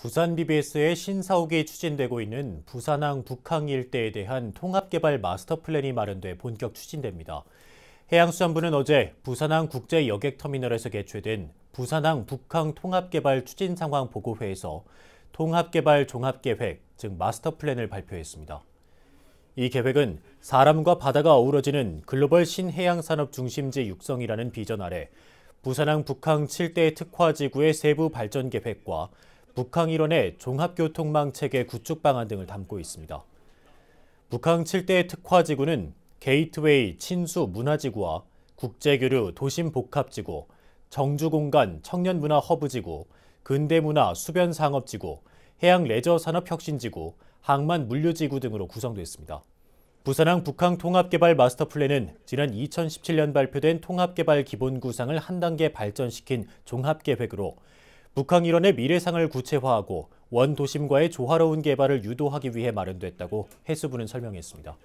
부산 BBS의 신사옥이 추진되고 있는 부산항 북항 일대에 대한 통합개발 마스터 플랜이 마련돼 본격 추진됩니다. 해양수산부는 어제 부산항 국제여객터미널에서 개최된 부산항 북항 통합개발 추진 상황 보고회에서 통합개발 종합계획, 즉 마스터 플랜을 발표했습니다. 이 계획은 사람과 바다가 어우러지는 글로벌 신해양산업 중심지 육성이라는 비전 아래 부산항 북항 7대 특화지구의 세부 발전 계획과 북항 이론의 종합교통망 체계 구축 방안 등을 담고 있습니다. 북항 7대 특화지구는 게이트웨이 친수 문화지구와 국제교류 도심 복합지구, 정주공간 청년문화 허브지구, 근대문화 수변상업지구, 해양 레저산업 혁신지구, 항만 물류지구 등으로 구성됐습니다. 부산항 북항 통합개발 마스터플랜은 지난 2017년 발표된 통합개발 기본구상을 한 단계 발전시킨 종합계획으로 북한 일원의 미래상을 구체화하고 원도심과의 조화로운 개발을 유도하기 위해 마련됐다고 해수부는 설명했습니다.